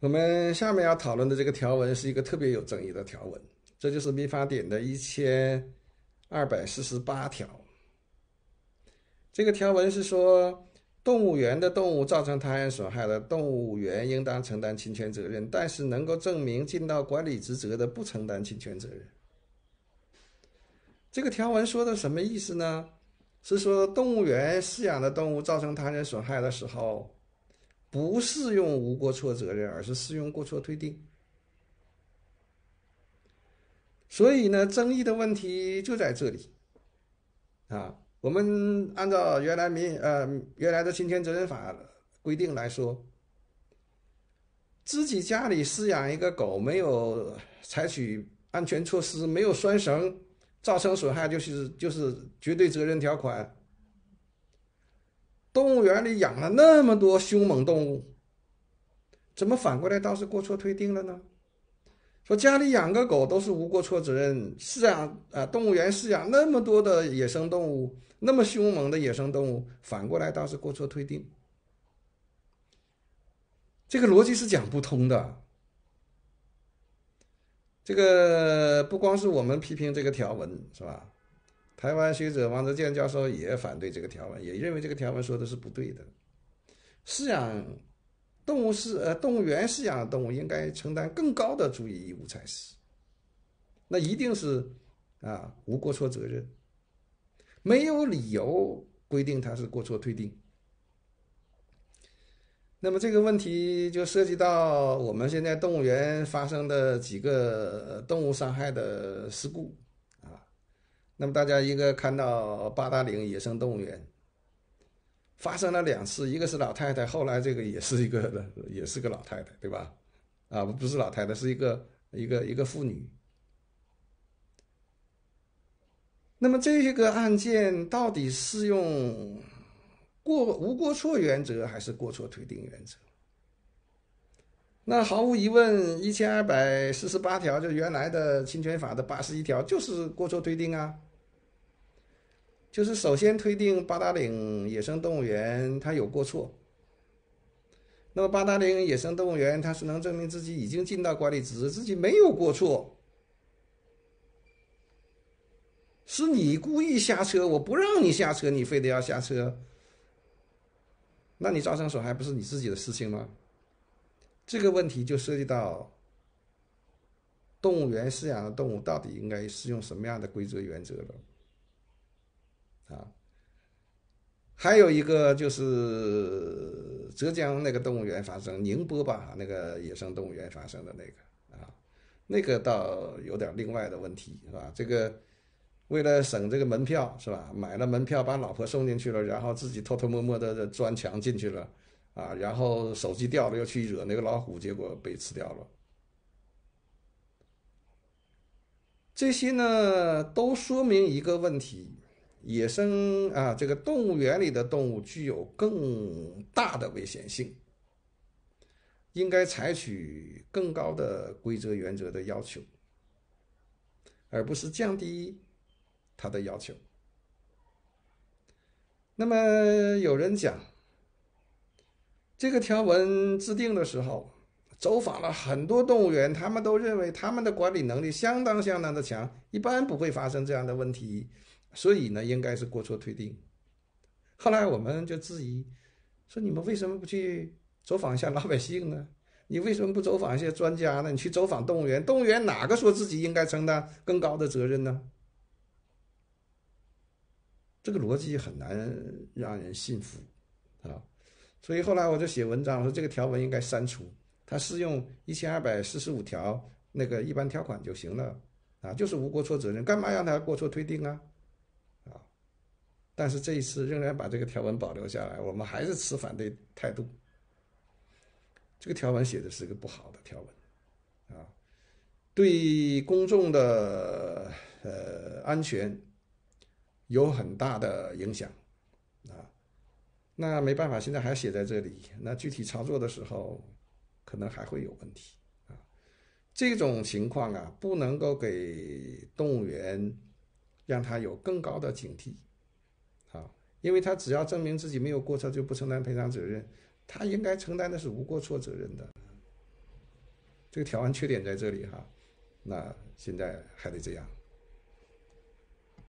我们下面要讨论的这个条文是一个特别有争议的条文，这就是《民法典》的1248条。这个条文是说，动物园的动物造成他人损害的，动物园应当承担侵权责任；但是能够证明尽到管理职责的，不承担侵权责任。这个条文说的什么意思呢？是说动物园饲养的动物造成他人损害的时候。不适用无过错责任，而是适用过错推定。所以呢，争议的问题就在这里，啊，我们按照原来民呃原来的侵权责任法规定来说，自己家里饲养一个狗，没有采取安全措施，没有拴绳，造成损害，就是就是绝对责任条款。动物园里养了那么多凶猛动物，怎么反过来倒是过错推定了呢？说家里养个狗都是无过错责任，饲养啊，动物园饲养那么多的野生动物，那么凶猛的野生动物，反过来倒是过错推定，这个逻辑是讲不通的。这个不光是我们批评这个条文，是吧？台湾学者王泽建教授也反对这个条文，也认为这个条文说的是不对的。饲养动物是呃动物园饲养的动物应该承担更高的注意义务才是，那一定是啊无过错责任，没有理由规定它是过错推定。那么这个问题就涉及到我们现在动物园发生的几个动物伤害的事故。那么大家一个看到八达岭野生动物园发生了两次，一个是老太太，后来这个也是一个也是个老太太，对吧？啊，不是老太太，是一个一个一个妇女。那么这些个案件到底适用过无过错原则还是过错推定原则？那毫无疑问，一千二百四十八条就原来的侵权法的八十一条，就是过错推定啊。就是首先推定八达岭野生动物园它有过错，那么八达岭野生动物园它是能证明自己已经尽到管理职责，自己没有过错，是你故意下车，我不让你下车，你非得要下车，那你造成损害不是你自己的事情吗？这个问题就涉及到动物园饲养的动物到底应该适用什么样的规则原则了。啊，还有一个就是浙江那个动物园发生，宁波吧，那个野生动物园发生的那个啊，那个倒有点另外的问题，是吧？这个为了省这个门票，是吧？买了门票把老婆送进去了，然后自己偷偷摸摸的钻墙进去了，啊，然后手机掉了，又去惹那个老虎，结果被吃掉了。这些呢，都说明一个问题。野生啊，这个动物园里的动物具有更大的危险性，应该采取更高的规则原则的要求，而不是降低它的要求。那么有人讲，这个条文制定的时候走访了很多动物园，他们都认为他们的管理能力相当相当的强，一般不会发生这样的问题。所以呢，应该是过错推定。后来我们就质疑，说你们为什么不去走访一下老百姓呢？你为什么不走访一些专家呢？你去走访动物园，动物园哪个说自己应该承担更高的责任呢？这个逻辑很难让人信服，啊，所以后来我就写文章，说这个条文应该删除，它适用一千二百四十五条那个一般条款就行了，啊，就是无过错责任，干嘛让它过错推定啊？但是这一次仍然把这个条文保留下来，我们还是持反对态度。这个条文写的是个不好的条文，啊，对公众的呃安全有很大的影响，啊，那没办法，现在还写在这里。那具体操作的时候，可能还会有问题，啊，这种情况啊，不能够给动物园让它有更高的警惕。因为他只要证明自己没有过错，就不承担赔偿责任。他应该承担的是无过错责任的。这个条文缺点在这里哈，那现在还得这样。